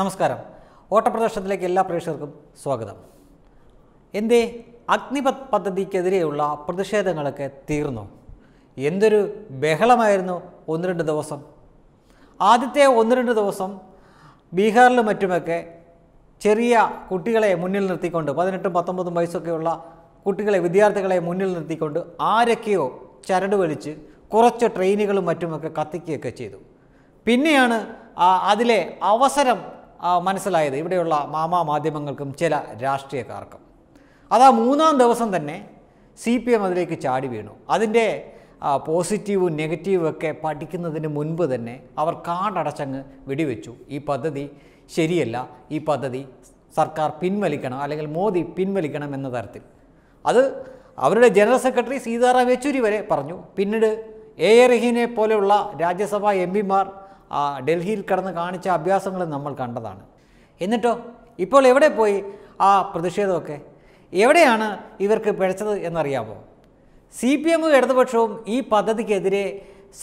നമസ്കാരം ഓട്ടപ്രദർശനത്തിലേക്ക് എല്ലാ പ്രേക്ഷകർക്കും സ്വാഗതം എന്തേ അഗ്നിപത് പദ്ധതിക്കെതിരെയുള്ള പ്രതിഷേധങ്ങളൊക്കെ തീർന്നു എന്തൊരു ബഹളമായിരുന്നു ഒന്ന് രണ്ട് ദിവസം ആദ്യത്തെ ഒന്ന് രണ്ട് ദിവസം ബീഹാറിലും മറ്റുമൊക്കെ ചെറിയ കുട്ടികളെ മുന്നിൽ നിർത്തിക്കൊണ്ട് പതിനെട്ടും പത്തൊമ്പതും വയസ്സൊക്കെയുള്ള കുട്ടികളെ വിദ്യാർത്ഥികളെ മുന്നിൽ നിർത്തിക്കൊണ്ട് ആരൊക്കെയോ ചരട് വലിച്ച് കുറച്ച് ട്രെയിനുകളും മറ്റുമൊക്കെ കത്തിക്കുകയൊക്കെ ചെയ്തു പിന്നെയാണ് അതിലെ അവസരം മനസ്സിലായത് ഇവിടെയുള്ള മാമാ മാധ്യമങ്ങൾക്കും ചില രാഷ്ട്രീയക്കാർക്കും അത് ആ മൂന്നാം ദിവസം തന്നെ സി പി എം അതിലേക്ക് ചാടി വീണു അതിൻ്റെ പോസിറ്റീവും നെഗറ്റീവും ഒക്കെ പഠിക്കുന്നതിന് മുൻപ് തന്നെ അവർ കാടടച്ചങ്ങ് വെടിവെച്ചു ഈ പദ്ധതി ശരിയല്ല ഈ പദ്ധതി സർക്കാർ പിൻവലിക്കണം അല്ലെങ്കിൽ മോദി പിൻവലിക്കണം എന്ന തരത്തിൽ അത് അവരുടെ ജനറൽ സെക്രട്ടറി സീതാറാം യെച്ചൂരി വരെ പറഞ്ഞു പിന്നീട് എ എ റഹീനെ പോലെയുള്ള രാജ്യസഭാ എം പിമാർ ആ ഡൽഹിയിൽ കടന്ന് കാണിച്ച അഭ്യാസങ്ങൾ നമ്മൾ കണ്ടതാണ് എന്നിട്ടോ ഇപ്പോൾ എവിടെ പോയി ആ പ്രതിഷേധമൊക്കെ എവിടെയാണ് ഇവർക്ക് പിഴച്ചത് എന്നറിയാമോ സി പി എമ്മും ഇടതുപക്ഷവും ഈ പദ്ധതിക്കെതിരെ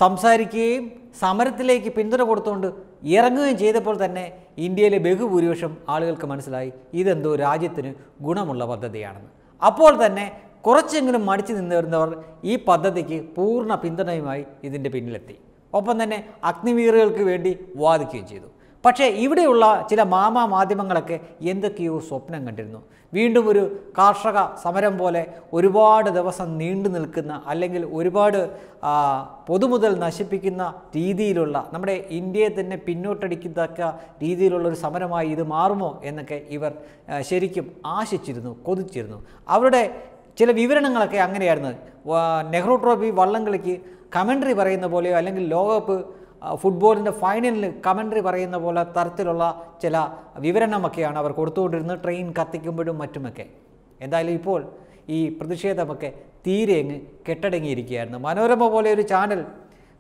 സംസാരിക്കുകയും സമരത്തിലേക്ക് പിന്തുണ കൊടുത്തുകൊണ്ട് ഇറങ്ങുകയും ചെയ്തപ്പോൾ തന്നെ ഇന്ത്യയിലെ ബഹുഭൂരിപക്ഷം ആളുകൾക്ക് മനസ്സിലായി ഇതെന്തോ രാജ്യത്തിന് ഗുണമുള്ള പദ്ധതിയാണെന്ന് അപ്പോൾ തന്നെ കുറച്ചെങ്കിലും മടിച്ചു നിന്നിരുന്നവർ ഈ പദ്ധതിക്ക് പൂർണ്ണ പിന്തുണയുമായി ഇതിൻ്റെ പിന്നിലെത്തി ഒപ്പം തന്നെ അഗ്നിവീറുകൾക്ക് വേണ്ടി വാദിക്കുകയും ചെയ്തു പക്ഷേ ഇവിടെയുള്ള ചില മാമാ മാധ്യമങ്ങളൊക്കെ എന്തൊക്കെയോ സ്വപ്നം കണ്ടിരുന്നു വീണ്ടും ഒരു കാർഷക സമരം പോലെ ഒരുപാട് ദിവസം നീണ്ടു നിൽക്കുന്ന അല്ലെങ്കിൽ ഒരുപാട് പൊതുമുതൽ നശിപ്പിക്കുന്ന രീതിയിലുള്ള നമ്മുടെ ഇന്ത്യയെ തന്നെ പിന്നോട്ടടിക്കത്തക്ക രീതിയിലുള്ള ഒരു സമരമായി ഇത് മാറുമോ എന്നൊക്കെ ഇവർ ശരിക്കും ആശിച്ചിരുന്നു കൊതിച്ചിരുന്നു അവരുടെ ചില വിവരണങ്ങളൊക്കെ അങ്ങനെയായിരുന്നത് നെഹ്റു ട്രോഫി വള്ളംകളിക്ക് കമൻട്രി പറയുന്ന പോലെയോ അല്ലെങ്കിൽ ലോകകപ്പ് ഫുട്ബോളിൻ്റെ ഫൈനലിൽ കമൻട്രി പറയുന്ന പോലെ തരത്തിലുള്ള ചില വിവരണമൊക്കെയാണ് അവർ കൊടുത്തുകൊണ്ടിരുന്നത് ട്രെയിൻ കത്തിക്കുമ്പോഴും മറ്റുമൊക്കെ എന്തായാലും ഇപ്പോൾ ഈ പ്രതിഷേധമൊക്കെ തീരെ അങ്ങ് കെട്ടടങ്ങിയിരിക്കുകയായിരുന്നു മനോരമ പോലെ ഒരു ചാനൽ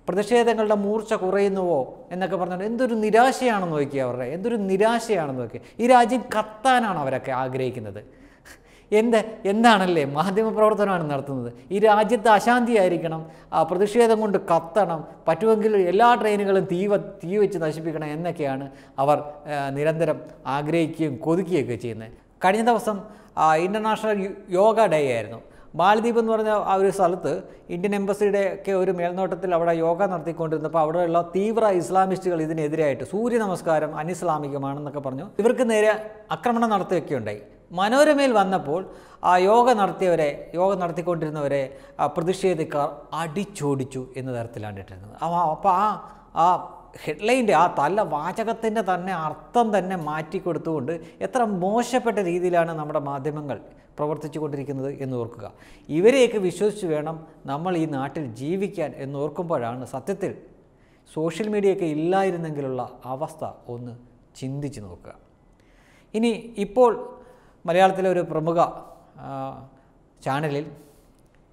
പ്രതിഷേധങ്ങളുടെ മൂർച്ച കുറയുന്നുവോ എന്നൊക്കെ പറഞ്ഞാൽ എന്തൊരു നിരാശയാണെന്ന് നോക്കി അവരുടെ എന്തൊരു നിരാശയാണെന്ന് നോക്കി ഈ രാജ്യം കത്താനാണ് അവരൊക്കെ ആഗ്രഹിക്കുന്നത് എന്ത് എന്താണല്ലേ മാധ്യമപ്രവർത്തനമാണ് നടത്തുന്നത് ഈ രാജ്യത്ത് അശാന്തി ആയിരിക്കണം പ്രതിഷേധം കൊണ്ട് കത്തണം പറ്റുമെങ്കിൽ എല്ലാ ട്രെയിനുകളും തീ തീ വെച്ച് നശിപ്പിക്കണം എന്നൊക്കെയാണ് അവർ നിരന്തരം ആഗ്രഹിക്കുകയും കൊതുക്കുകയൊക്കെ ചെയ്യുന്നത് കഴിഞ്ഞ ദിവസം ഇൻ്റർനാഷണൽ യോഗ ഡേ ആയിരുന്നു മാലദ്വീപ് എന്ന് പറഞ്ഞ ആ ഒരു സ്ഥലത്ത് ഇന്ത്യൻ എംബസിയുടെ ഒക്കെ ഒരു മേൽനോട്ടത്തിൽ അവിടെ യോഗ നടത്തിക്കൊണ്ടിരുന്നപ്പോൾ അവിടെയുള്ള തീവ്ര ഇസ്ലാമിസ്റ്റുകൾ ഇതിനെതിരായിട്ട് സൂര്യ നമസ്കാരം അനിസ്ലാമികമാണെന്നൊക്കെ പറഞ്ഞു ഇവർക്ക് നേരെ ആക്രമണം നടത്തുകയൊക്കെ ഉണ്ടായി മനോരമയിൽ വന്നപ്പോൾ ആ യോഗ നടത്തിയവരെ യോഗ നടത്തിക്കൊണ്ടിരുന്നവരെ പ്രതിഷേധക്കാർ അടിച്ചോടിച്ചു എന്ന തരത്തിലാണ് ഇട്ടിരുന്നത് അപ്പോൾ ആ ആ ഹെഡ്ലൈൻ്റെ ആ തല വാചകത്തിൻ്റെ തന്നെ അർത്ഥം തന്നെ മാറ്റിക്കൊടുത്തുകൊണ്ട് എത്ര മോശപ്പെട്ട രീതിയിലാണ് നമ്മുടെ മാധ്യമങ്ങൾ പ്രവർത്തിച്ചു കൊണ്ടിരിക്കുന്നത് എന്ന് ഓർക്കുക ഇവരെയൊക്കെ വിശ്വസിച്ച് വേണം നമ്മൾ ഈ നാട്ടിൽ ജീവിക്കാൻ എന്ന് ഓർക്കുമ്പോഴാണ് സത്യത്തിൽ സോഷ്യൽ മീഡിയയൊക്കെ ഇല്ലായിരുന്നെങ്കിലുള്ള അവസ്ഥ ഒന്ന് ചിന്തിച്ച് നോക്കുക ഇനി ഇപ്പോൾ മലയാളത്തിലെ ഒരു പ്രമുഖ ചാനലിൽ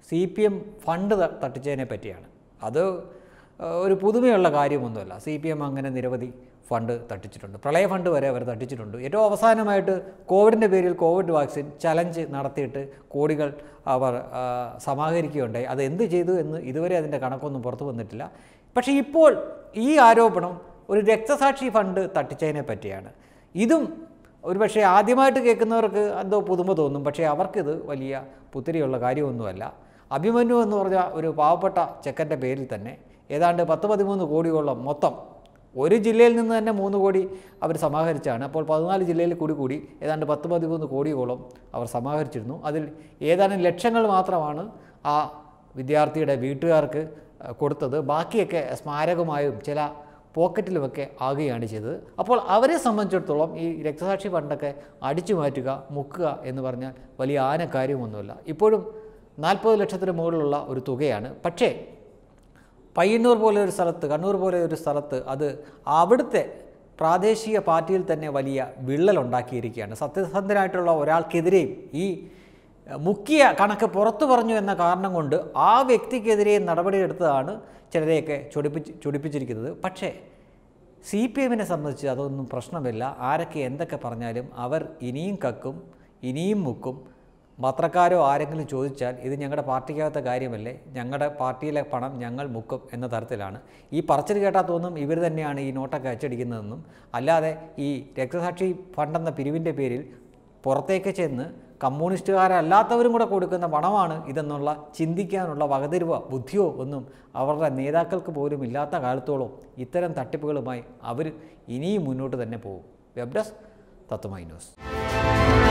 സി പി എം ഫണ്ട് തട്ടിച്ചതിനെ പറ്റിയാണ് അത് ഒരു പുതുമയുള്ള കാര്യമൊന്നുമല്ല സി പി എം അങ്ങനെ നിരവധി ഫണ്ട് തട്ടിച്ചിട്ടുണ്ട് പ്രളയ ഫണ്ട് വരെ അവർ തട്ടിച്ചിട്ടുണ്ട് ഏറ്റവും അവസാനമായിട്ട് കോവിഡിൻ്റെ പേരിൽ കോവിഡ് വാക്സിൻ ചലഞ്ച് നടത്തിയിട്ട് കോടികൾ അവർ സമാഹരിക്കുകയുണ്ടായി അത് എന്ത് ചെയ്തു എന്ന് ഇതുവരെ അതിൻ്റെ കണക്കൊന്നും പുറത്തു വന്നിട്ടില്ല പക്ഷേ ഇപ്പോൾ ഈ ആരോപണം ഒരു രക്തസാക്ഷി ഫണ്ട് തട്ടിച്ചതിനെ പറ്റിയാണ് ഇതും ഒരുപക്ഷെ ആദ്യമായിട്ട് കേൾക്കുന്നവർക്ക് എന്തോ പുതുമ തോന്നും പക്ഷേ അവർക്കിത് വലിയ പുത്തിരിയുള്ള കാര്യമൊന്നുമല്ല അഭിമന്യു എന്ന് പറഞ്ഞ ഒരു പാവപ്പെട്ട ചെക്കൻ്റെ പേരിൽ തന്നെ ഏതാണ്ട് പത്ത് പതിമൂന്ന് കോടിയോളം മൊത്തം ഒരു ജില്ലയിൽ നിന്ന് തന്നെ മൂന്ന് കോടി അവർ സമാഹരിച്ചാണ് അപ്പോൾ പതിനാല് ജില്ലയിൽ കൂടി കൂടി ഏതാണ്ട് പത്ത് പതിമൂന്ന് കോടിയോളം അവർ സമാഹരിച്ചിരുന്നു അതിൽ ഏതാനും ലക്ഷങ്ങൾ മാത്രമാണ് ആ വിദ്യാർത്ഥിയുടെ വീട്ടുകാർക്ക് കൊടുത്തത് ബാക്കിയൊക്കെ സ്മാരകമായും ചില പോക്കറ്റിലുമൊക്കെ ആകുകയാണ് ചെയ്തത് അപ്പോൾ അവരെ സംബന്ധിച്ചിടത്തോളം ഈ രക്തസാക്ഷി പണ്ടൊക്കെ അടിച്ചു മാറ്റുക മുക്കുക എന്ന് പറഞ്ഞാൽ വലിയ ആന കാര്യമൊന്നുമില്ല ഇപ്പോഴും നാൽപ്പത് ലക്ഷത്തിന് മുകളിലുള്ള ഒരു തുകയാണ് പക്ഷേ പയ്യന്നൂർ പോലെ ഒരു സ്ഥലത്ത് കണ്ണൂർ പോലെ ഒരു സ്ഥലത്ത് അത് അവിടുത്തെ പ്രാദേശിക പാർട്ടിയിൽ തന്നെ വലിയ വിള്ളലുണ്ടാക്കിയിരിക്കുകയാണ് സത്യസന്ധനായിട്ടുള്ള ഒരാൾക്കെതിരെയും ഈ മുക്കിയ കണക്ക് പുറത്തു പറഞ്ഞു എന്ന കാരണം കൊണ്ട് ആ വ്യക്തിക്കെതിരെ നടപടിയെടുത്തതാണ് ചിലരെയൊക്കെ ചൊടിപ്പിച്ച് ചൊടിപ്പിച്ചിരിക്കുന്നത് പക്ഷേ സി പി എമ്മിനെ സംബന്ധിച്ച് അതൊന്നും പ്രശ്നമില്ല ആരൊക്കെ എന്തൊക്കെ പറഞ്ഞാലും അവർ ഇനിയും കക്കും ഇനിയും മുക്കും പത്രക്കാരോ ആരെങ്കിലും ചോദിച്ചാൽ ഇത് ഞങ്ങളുടെ പാർട്ടിക്കകത്തെ കാര്യമല്ലേ ഞങ്ങളുടെ പാർട്ടിയിലെ പണം ഞങ്ങൾ മുക്കും എന്ന തരത്തിലാണ് ഈ പറച്ചിൽ കേട്ടാൽ തോന്നും ഇവർ തന്നെയാണ് ഈ നോട്ടൊക്കെ അച്ചടിക്കുന്നതെന്നും അല്ലാതെ ഈ രക്തസാക്ഷി ഫണ്ടെന്ന പിരിവിൻ്റെ പേരിൽ പുറത്തേക്ക് ചെന്ന് കമ്മ്യൂണിസ്റ്റുകാരല്ലാത്തവരും കൂടെ കൊടുക്കുന്ന പണമാണ് ഇതെന്നുള്ള ചിന്തിക്കാനുള്ള വകതിരുവ ബുദ്ധിയോ ഒന്നും അവരുടെ നേതാക്കൾക്ക് പോലും ഇല്ലാത്ത കാലത്തോളം ഇത്തരം തട്ടിപ്പുകളുമായി അവർ ഇനിയും മുന്നോട്ട് തന്നെ പോകും വെബ് ഡെസ്ക് ന്യൂസ്